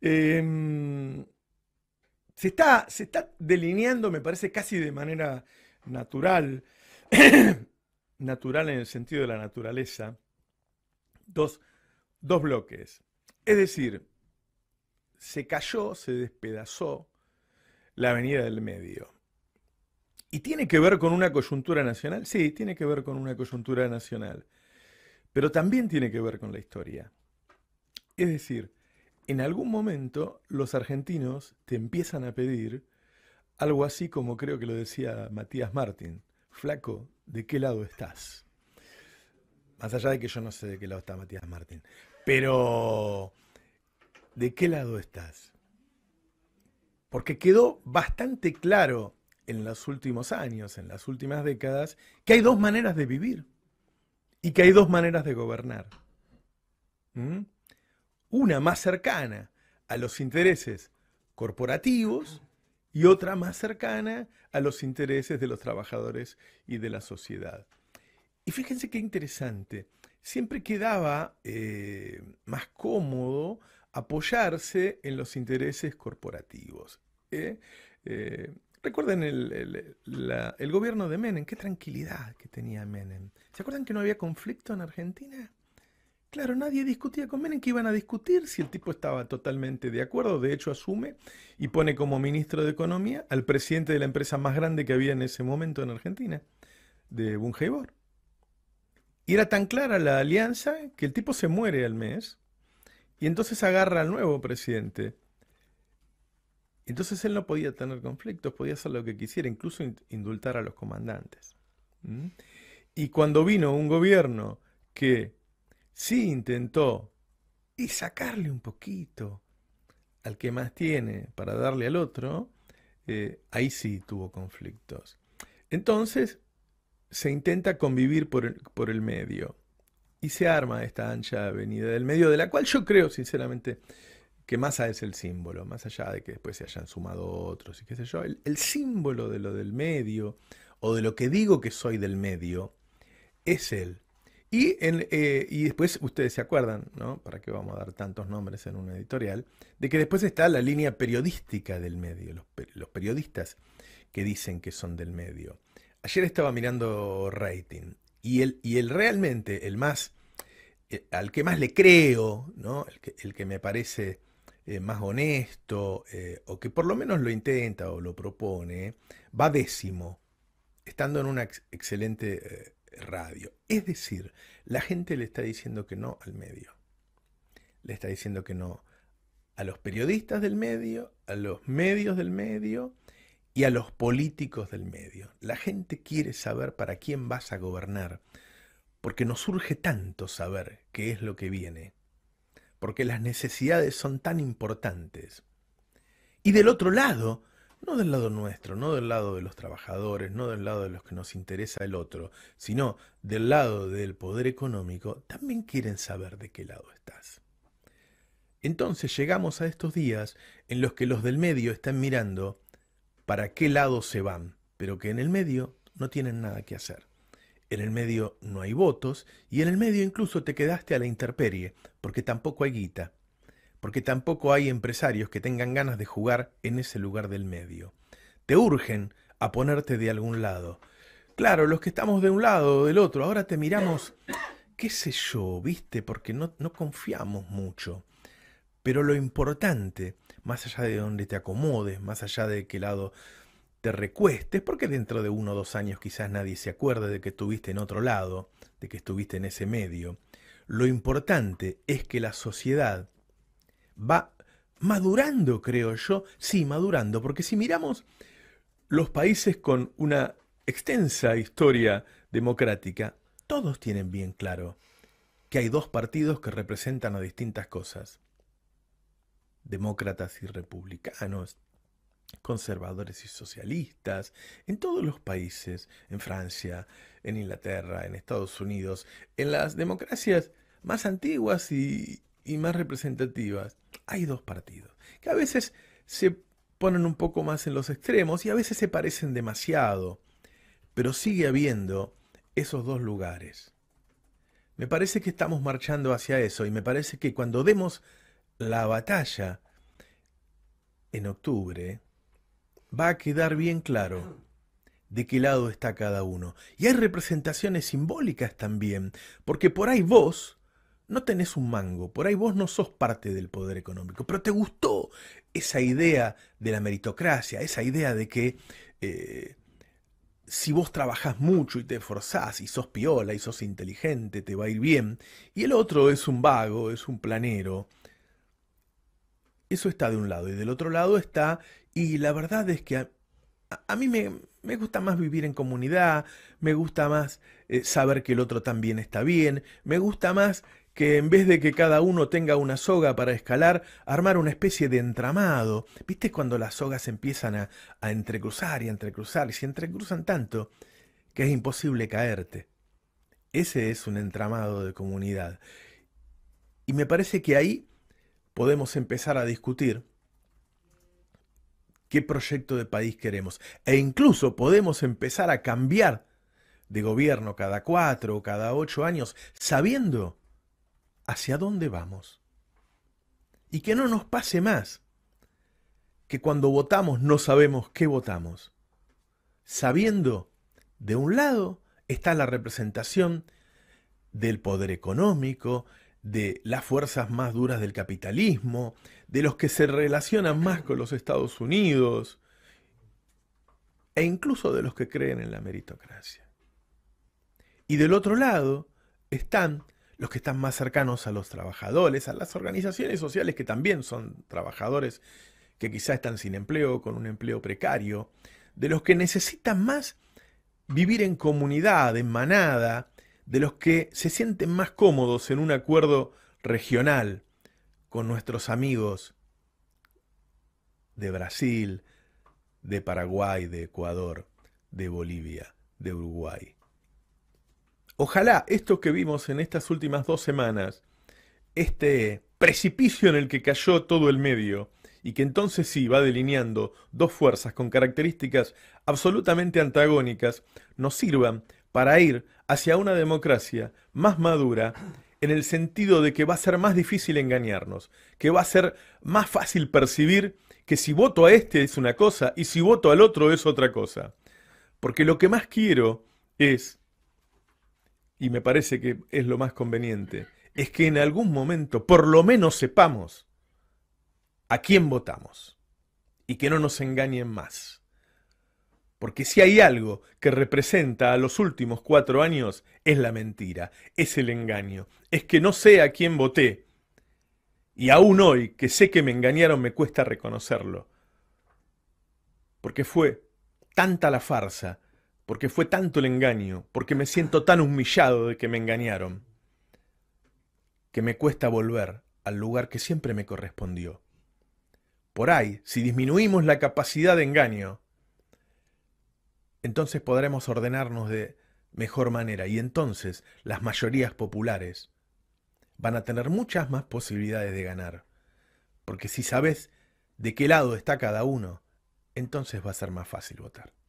Em, se, está, se está delineando, me parece, casi de manera natural, natural en el sentido de la naturaleza, dos, dos bloques. Es decir, se cayó, se despedazó la avenida del medio. ¿Y tiene que ver con una coyuntura nacional? Sí, tiene que ver con una coyuntura nacional. Pero también tiene que ver con la historia. Es decir, en algún momento los argentinos te empiezan a pedir algo así como creo que lo decía Matías Martín, flaco, ¿de qué lado estás? Más allá de que yo no sé de qué lado está Matías Martín, pero ¿de qué lado estás? Porque quedó bastante claro en los últimos años, en las últimas décadas, que hay dos maneras de vivir y que hay dos maneras de gobernar. ¿Mm? una más cercana a los intereses corporativos y otra más cercana a los intereses de los trabajadores y de la sociedad. Y fíjense qué interesante, siempre quedaba eh, más cómodo apoyarse en los intereses corporativos. ¿eh? Eh, recuerden el gobierno de Menem, qué tranquilidad que tenía Menem. ¿Se acuerdan que no había conflicto en Argentina? Claro, nadie discutía con Menem que iban a discutir si el tipo estaba totalmente de acuerdo. De hecho, asume y pone como ministro de Economía al presidente de la empresa más grande que había en ese momento en Argentina, de Bungeibor. Y era tan clara la alianza que el tipo se muere al mes y entonces agarra al nuevo presidente. Entonces él no podía tener conflictos, podía hacer lo que quisiera, incluso indultar a los comandantes. ¿Mm? Y cuando vino un gobierno que sí intentó y sacarle un poquito al que más tiene para darle al otro, eh, ahí sí tuvo conflictos. Entonces se intenta convivir por el, medio y se arma esta ancha avenida del medio, de la cual yo creo sinceramente que Massa es el símbolo, más allá de que después se hayan sumado otros y qué sé yo, el, el símbolo de lo del medio o de lo que digo que soy del medio es él. Eh, y, después ustedes se acuerdan, ¿no? ¿Para qué vamos a dar tantos nombres en un editorial? De que después está la línea periodística del medio, los, periodistas que dicen que son del medio. Ayer estaba mirando rating y el, y el realmente, el más, eh, al que más le creo, ¿no? El que, me parece eh, más honesto o que por lo menos lo intenta o lo propone, va décimo, estando en una excelente radio. Es decir, la gente le está diciendo que no al medio. Le está diciendo que no a los periodistas del medio, a los medios del medio y a los políticos del medio. La gente quiere saber para quién vas a gobernar, porque nos surge tanto saber qué es lo que viene, porque las necesidades son tan importantes. Y del otro lado, no del lado nuestro, no del lado de los trabajadores, no del lado de los que nos interesa el otro, sino del lado del poder económico, también quieren saber de qué lado estás. Entonces llegamos a estos días en los que los del medio están mirando para qué lado se van, pero que en el medio no tienen nada que hacer. En el medio no hay votos y en el medio incluso te quedaste a la interperie, porque tampoco hay guita, porque tampoco hay empresarios que tengan ganas de jugar en ese lugar del medio. Te urgen a ponerte de algún lado. Claro, los que estamos de un lado o del otro, ahora te miramos, qué sé yo, viste, porque no, confiamos mucho. Pero lo importante, más allá de donde te acomodes, más allá de qué lado te recuestes, porque dentro de uno o dos años quizás nadie se acuerde de que estuviste en otro lado, de que estuviste en ese medio. Lo importante es que la sociedad va madurando, creo yo. Sí, madurando, porque si miramos los países con una extensa historia democrática, todos tienen bien claro que hay dos partidos que representan a distintas cosas. Demócratas y republicanos, conservadores y socialistas, en todos los países, en Francia, en Inglaterra, en Estados Unidos, en las democracias más antiguas y, y más representativas, hay dos partidos, que a veces se ponen un poco más en los extremos y a veces se parecen demasiado, pero sigue habiendo esos dos lugares. Me parece que estamos marchando hacia eso y me parece que cuando demos la batalla en octubre, va a quedar bien claro de qué lado está cada uno. Y hay representaciones simbólicas también, porque por ahí vos no tenés un mango, por ahí vos no sos parte del poder económico, pero te gustó esa idea de la meritocracia, esa idea de que eh, si vos trabajás mucho y te esforzás y sos piola y sos inteligente, te va a ir bien, y el otro es un vago, es un planero. Eso está de un lado, y del otro lado está, y la verdad es que a, mí me, me gusta más vivir en comunidad, me gusta más eh, saber que el otro también está bien, me gusta más que en vez de que cada uno tenga una soga para escalar, armar una especie de entramado. ¿Viste cuando las sogas empiezan a, entrecruzar y a entrecruzar y se entrecruzan tanto que es imposible caerte? Ese es un entramado de comunidad. Y me parece que ahí podemos empezar a discutir qué proyecto de país queremos. E incluso podemos empezar a cambiar de gobierno cada cuatro o cada ocho años, sabiendo hacia dónde vamos. Y que no nos pase más que cuando votamos no sabemos qué votamos, sabiendo de un lado está la representación del poder económico, de las fuerzas más duras del capitalismo, de los que se relacionan más con los Estados Unidos, e incluso de los que creen en la meritocracia. Y del otro lado están los que están más cercanos a los trabajadores, a las organizaciones sociales que también son trabajadores que quizá están sin empleo, con un empleo precario, de los que necesitan más vivir en comunidad, en manada, de los que se sienten más cómodos en un acuerdo regional con nuestros amigos de Brasil, de Paraguay, de Ecuador, de Bolivia, de Uruguay. Ojalá esto que vimos en estas últimas dos semanas, este precipicio en el que cayó todo el medio, y que entonces sí va delineando dos fuerzas con características absolutamente antagónicas, nos sirvan para ir hacia una democracia más madura en el sentido de que va a ser más difícil engañarnos, que va a ser más fácil percibir que si voto a este es una cosa y si voto al otro es otra cosa. Porque lo que más quiero es y me parece que es lo más conveniente, es que en algún momento por lo menos sepamos a quién votamos y que no nos engañen más. Porque si hay algo que representa a los últimos cuatro años, es la mentira, es el engaño, es que no sé a quién voté. Y aún hoy, que sé que me engañaron, me cuesta reconocerlo. Porque fue tanta la farsa porque fue tanto el engaño, porque me siento tan humillado de que me engañaron, que me cuesta volver al lugar que siempre me correspondió. Por ahí, si disminuimos la capacidad de engaño, entonces podremos ordenarnos de mejor manera y entonces las mayorías populares van a tener muchas más posibilidades de ganar. Porque si sabes de qué lado está cada uno, entonces va a ser más fácil votar.